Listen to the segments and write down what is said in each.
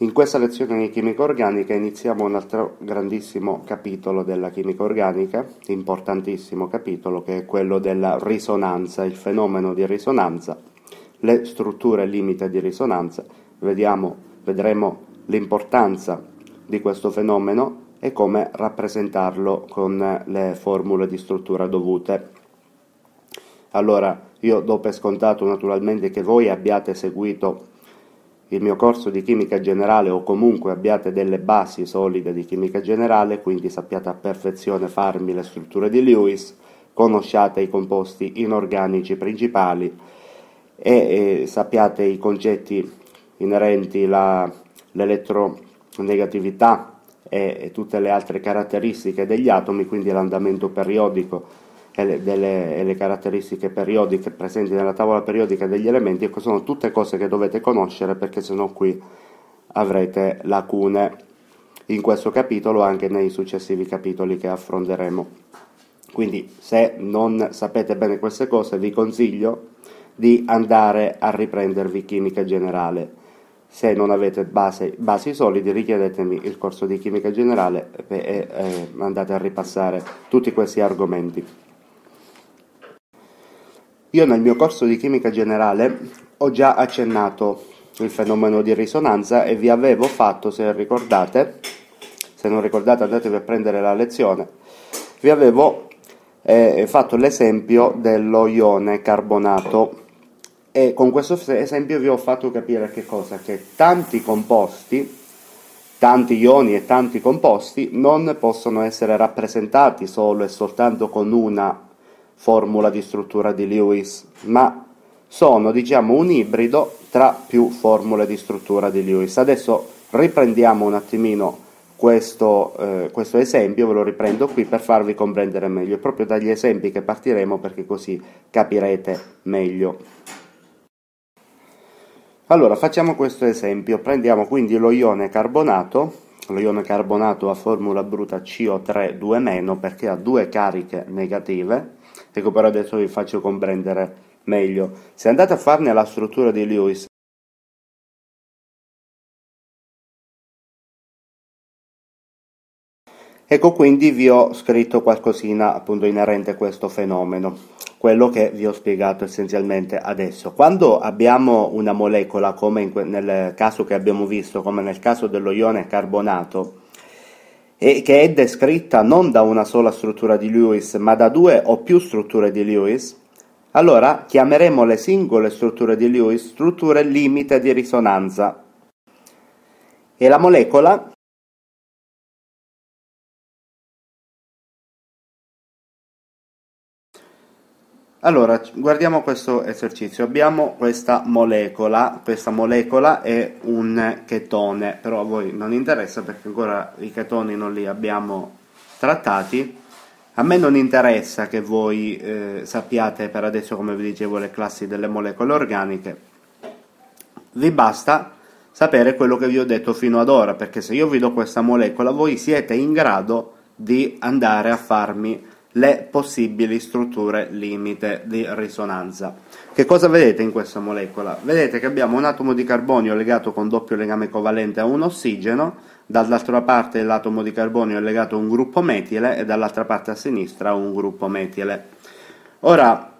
In questa lezione di chimica organica iniziamo un altro grandissimo capitolo della chimica organica, importantissimo capitolo che è quello della risonanza, il fenomeno di risonanza, le strutture limite di risonanza. Vediamo, vedremo l'importanza di questo fenomeno e come rappresentarlo con le formule di struttura dovute. Allora, io do per scontato naturalmente che voi abbiate seguito il mio corso di chimica generale o comunque abbiate delle basi solide di chimica generale, quindi sappiate a perfezione farmi le strutture di Lewis, conosciate i composti inorganici principali e eh, sappiate i concetti inerenti all'elettronegatività e, e tutte le altre caratteristiche degli atomi, quindi l'andamento periodico le, delle, le caratteristiche periodiche presenti nella tavola periodica degli elementi, ecco, sono tutte cose che dovete conoscere perché se no qui avrete lacune in questo capitolo anche nei successivi capitoli che affronteremo. Quindi se non sapete bene queste cose vi consiglio di andare a riprendervi chimica generale. Se non avete base, basi solidi richiedetemi il corso di chimica generale e, e eh, andate a ripassare tutti questi argomenti. Io nel mio corso di chimica generale ho già accennato il fenomeno di risonanza e vi avevo fatto, se ricordate, se non ricordate andatevi a prendere la lezione, vi avevo eh, fatto l'esempio dello ione carbonato e con questo esempio vi ho fatto capire che cosa? Che tanti composti, tanti ioni e tanti composti non possono essere rappresentati solo e soltanto con una formula di struttura di Lewis, ma sono diciamo un ibrido tra più formule di struttura di Lewis. Adesso riprendiamo un attimino questo, eh, questo, esempio, ve lo riprendo qui per farvi comprendere meglio, proprio dagli esempi che partiremo perché così capirete meglio. Allora, facciamo questo esempio, prendiamo quindi lo ione carbonato, lo ione carbonato ha formula bruta CO3 2- perché ha due cariche negative, ecco però adesso vi faccio comprendere meglio. Se andate a farne la struttura di Lewis, Ecco quindi vi ho scritto qualcosina appunto inerente a questo fenomeno, quello che vi ho spiegato essenzialmente adesso. Quando abbiamo una molecola come que- nel caso che abbiamo visto, come nel caso dello ione carbonato, e che è descritta non da una sola struttura di Lewis, ma da due o più strutture di Lewis, allora chiameremo le singole strutture di Lewis strutture limite di risonanza. E la molecola Allora, guardiamo questo esercizio. Abbiamo questa molecola, questa molecola è un chetone, però a voi non interessa perché ancora i chetoni non li abbiamo trattati. A me non interessa che voi eh, sappiate per adesso, come vi dicevo, le classi delle molecole organiche. Vi basta sapere quello che vi ho detto fino ad ora, perché se io vi do questa molecola, voi siete in grado di andare a farmi le possibili strutture limite di risonanza. Che cosa vedete in questa molecola? Vedete che abbiamo un atomo di carbonio legato con doppio legame covalente a un ossigeno, dall'altra parte l'atomo di carbonio è legato a un gruppo metile e dall'altra parte a sinistra a un gruppo metile. Ora,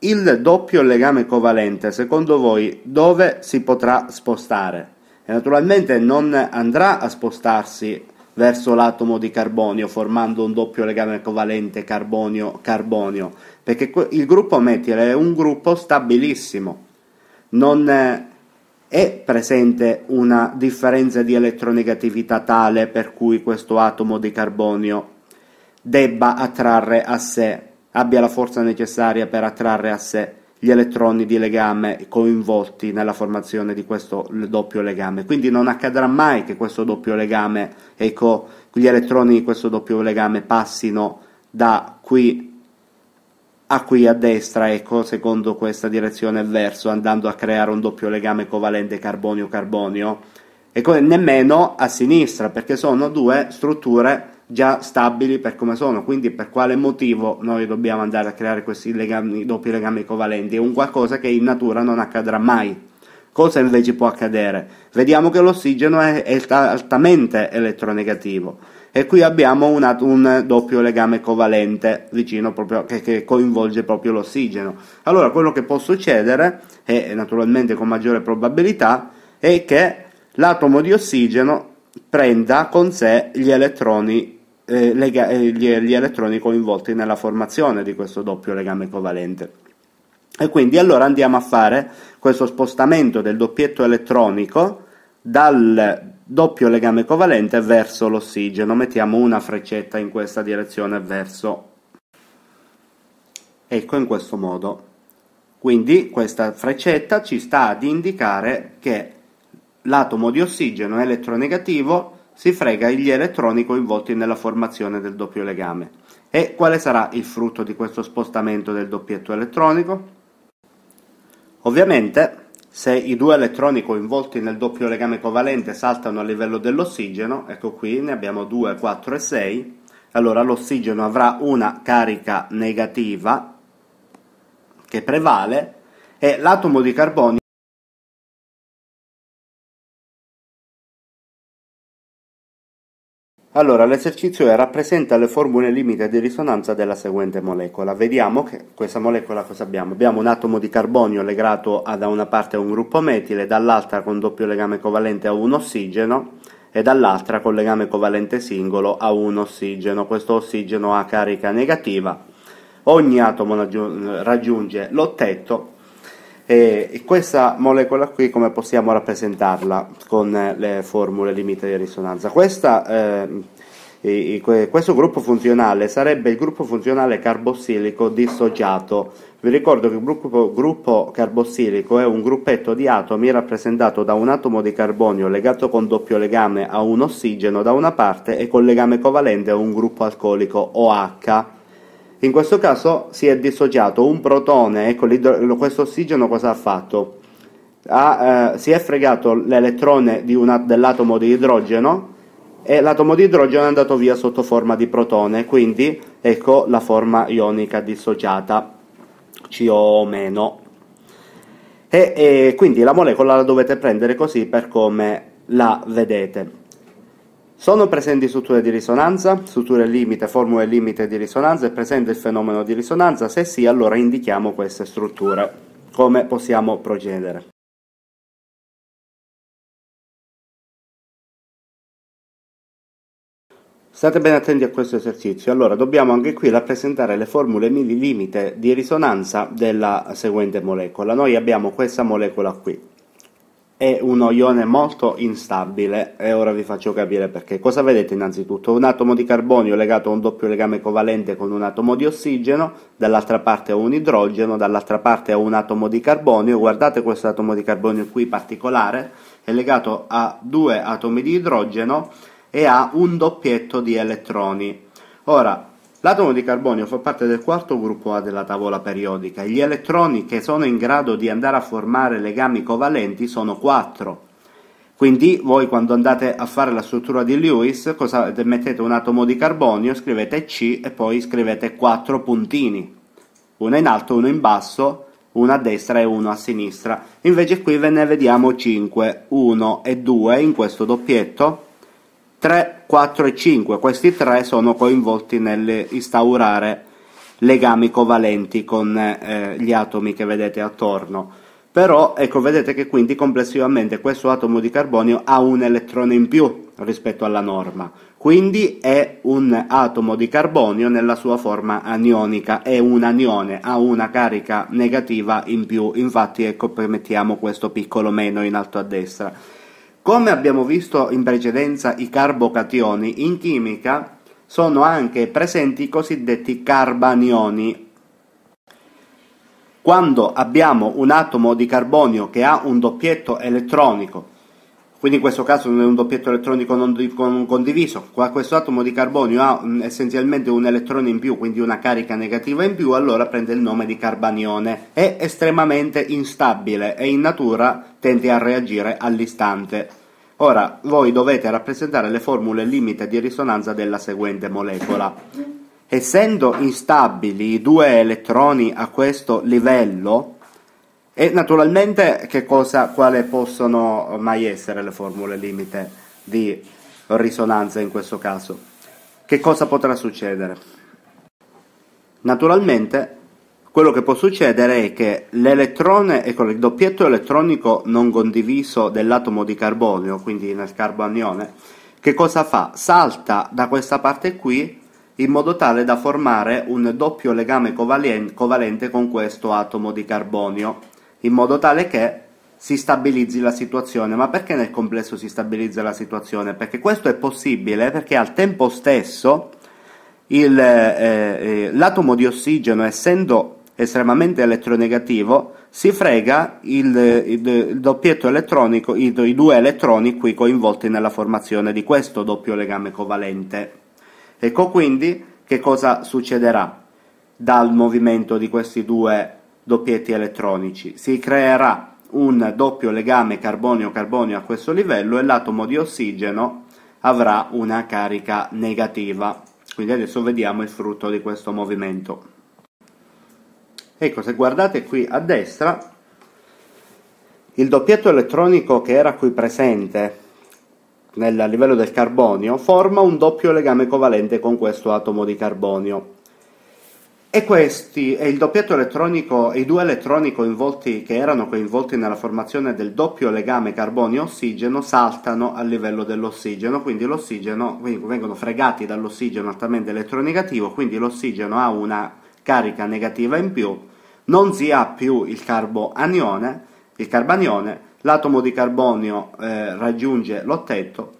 il doppio legame covalente, secondo voi, dove si potrà spostare? E naturalmente non andrà a spostarsi verso l'atomo di carbonio formando un doppio legame covalente carbonio-carbonio, perché il gruppo metile è un gruppo stabilissimo, non è presente una differenza di elettronegatività tale per cui questo atomo di carbonio debba attrarre a sé, abbia la forza necessaria per attrarre a sé gli elettroni di legame coinvolti nella formazione di questo doppio legame. Quindi non accadrà mai che questo doppio legame, ecco, gli elettroni di questo doppio legame passino da qui a qui a destra, ecco, secondo questa direzione verso, andando a creare un doppio legame covalente carbonio-carbonio, ecco, e nemmeno a sinistra, perché sono due strutture già stabili per come sono, quindi per quale motivo noi dobbiamo andare a creare questi legami, doppi legami covalenti? È un qualcosa che in natura non accadrà mai. Cosa invece può accadere? Vediamo che l'ossigeno è, altamente elettronegativo e qui abbiamo un, un, doppio legame covalente vicino proprio, che, che, coinvolge proprio l'ossigeno. Allora quello che può succedere, e naturalmente con maggiore probabilità, è che l'atomo di ossigeno prenda con sé gli elettroni eh, lega- eh, gli, gli elettroni coinvolti nella formazione di questo doppio legame covalente. E quindi allora andiamo a fare questo spostamento del doppietto elettronico dal doppio legame covalente verso l'ossigeno. Mettiamo una freccetta in questa direzione verso ecco in questo modo. Quindi questa freccetta ci sta ad indicare che l'atomo di ossigeno è elettronegativo si frega gli elettroni coinvolti nella formazione del doppio legame. E quale sarà il frutto di questo spostamento del doppietto elettronico? Ovviamente, se i due elettroni coinvolti nel doppio legame covalente saltano a livello dell'ossigeno, ecco qui ne abbiamo 2, 4 e 6, allora l'ossigeno avrà una carica negativa che prevale e l'atomo di carbonio Allora, l'esercizio è rappresenta le formule limite di risonanza della seguente molecola. Vediamo che questa molecola cosa abbiamo? Abbiamo un atomo di carbonio legato a, da una parte a un gruppo metile, dall'altra con doppio legame covalente a un ossigeno e dall'altra con legame covalente singolo a un ossigeno. Questo ossigeno ha carica negativa. Ogni atomo raggiunge l'ottetto e questa molecola qui come possiamo rappresentarla con eh, le formule limite di risonanza? Questa, eh, questo gruppo funzionale sarebbe il gruppo funzionale carbossilico dissociato. Vi ricordo che il gruppo, gruppo carbossilico è un gruppetto di atomi rappresentato da un atomo di carbonio legato con doppio legame a un ossigeno da una parte e con legame covalente a un gruppo alcolico OH in questo caso si è dissociato un protone, ecco questo ossigeno cosa ha fatto? Ha, eh, si è fregato l'elettrone dell'atomo di idrogeno e l'atomo di idrogeno è andato via sotto forma di protone, quindi ecco la forma ionica dissociata, CO-. E, e quindi la molecola la dovete prendere così per come la vedete. Sono presenti strutture di risonanza, strutture limite, formule limite di risonanza, è presente il fenomeno di risonanza? Se sì, allora indichiamo queste strutture. Come possiamo procedere? State ben attenti a questo esercizio. Allora, dobbiamo anche qui rappresentare le formule limite di risonanza della seguente molecola. Noi abbiamo questa molecola qui è uno ione molto instabile e ora vi faccio capire perché. Cosa vedete innanzitutto? Un atomo di carbonio legato a un doppio legame covalente con un atomo di ossigeno, dall'altra parte a un idrogeno, dall'altra parte a un atomo di carbonio. Guardate questo atomo di carbonio qui particolare, è legato a due atomi di idrogeno e ha un doppietto di elettroni. Ora, L'atomo di carbonio fa parte del quarto gruppo A della tavola periodica gli elettroni che sono in grado di andare a formare legami covalenti sono 4. Quindi voi quando andate a fare la struttura di Lewis cosa, mettete un atomo di carbonio, scrivete C e poi scrivete 4 puntini, uno in alto, uno in basso, uno a destra e uno a sinistra. Invece qui ve ne vediamo 5, 1 e 2 in questo doppietto, 3 4 e 5. Questi tre sono coinvolti nell'instaurare legami covalenti con eh, gli atomi che vedete attorno. Però ecco, vedete che quindi complessivamente questo atomo di carbonio ha un elettrone in più rispetto alla norma. Quindi è un atomo di carbonio nella sua forma anionica, è un anione, ha una carica negativa in più. Infatti ecco permettiamo questo piccolo meno in alto a destra come abbiamo visto in precedenza i carbocationi, in chimica sono anche presenti i cosiddetti carbanioni. Quando abbiamo un atomo di carbonio che ha un doppietto elettronico, quindi in questo caso non è un doppietto elettronico non condiviso, questo atomo di carbonio ha mm, essenzialmente un elettrone in più, quindi una carica negativa in più, allora prende il nome di carbanione. È estremamente instabile e in natura tende a reagire all'istante. Ora voi dovete rappresentare le formule limite di risonanza della seguente molecola. Essendo instabili i due elettroni a questo livello, e naturalmente che cosa, quale possono mai essere le formule limite di risonanza in questo caso? Che cosa potrà succedere? Naturalmente quello che può succedere è che l'elettrone, ecco il doppietto elettronico non condiviso dell'atomo di carbonio, quindi nel carbonione, che cosa fa? Salta da questa parte qui in modo tale da formare un doppio legame covalente con questo atomo di carbonio, in modo tale che si stabilizzi la situazione. Ma perché nel complesso si stabilizza la situazione? Perché questo è possibile perché al tempo stesso l'atomo eh, eh, di ossigeno, essendo estremamente elettronegativo, si frega il, il, il doppietto elettronico, i, i due elettroni qui coinvolti nella formazione di questo doppio legame covalente. Ecco quindi che cosa succederà dal movimento di questi due doppietti elettronici. Si creerà un doppio legame carbonio-carbonio a questo livello e l'atomo di ossigeno avrà una carica negativa. Quindi adesso vediamo il frutto di questo movimento. Ecco, se guardate qui a destra, il doppietto elettronico che era qui presente nel livello del carbonio forma un doppio legame covalente con questo atomo di carbonio. E questi, e il doppietto elettronico, i due elettroni coinvolti, che erano coinvolti nella formazione del doppio legame carbonio-ossigeno saltano a livello dell'ossigeno, quindi, quindi vengono fregati dall'ossigeno altamente elettronegativo, quindi l'ossigeno ha una carica negativa in più non si ha più il carbanione, il carbanione l'atomo di carbonio eh, raggiunge l'ottetto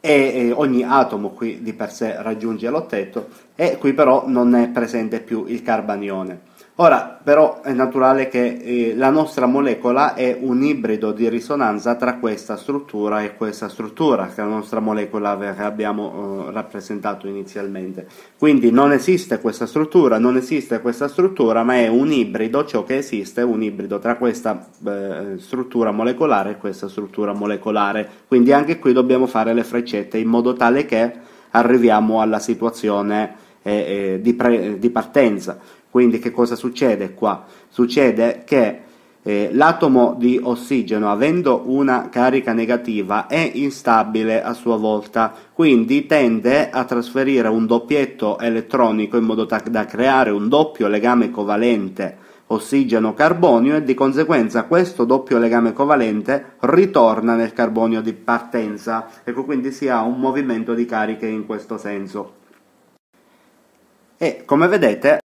e, e ogni atomo qui di per sé raggiunge l'ottetto e qui però non è presente più il carbanione. Ora, però, è naturale che eh, la nostra molecola è un ibrido di risonanza tra questa struttura e questa struttura, che è la nostra molecola che abbiamo eh, rappresentato inizialmente. Quindi non esiste questa struttura, non esiste questa struttura, ma è un ibrido, ciò che esiste è un ibrido tra questa eh, struttura molecolare e questa struttura molecolare. Quindi anche qui dobbiamo fare le freccette in modo tale che arriviamo alla situazione eh, eh, di, pre- di partenza. Quindi che cosa succede qua? Succede che eh, l'atomo di ossigeno avendo una carica negativa è instabile a sua volta, quindi tende a trasferire un doppietto elettronico in modo da creare un doppio legame covalente ossigeno-carbonio e di conseguenza questo doppio legame covalente ritorna nel carbonio di partenza. Ecco quindi si ha un movimento di cariche in questo senso. E come vedete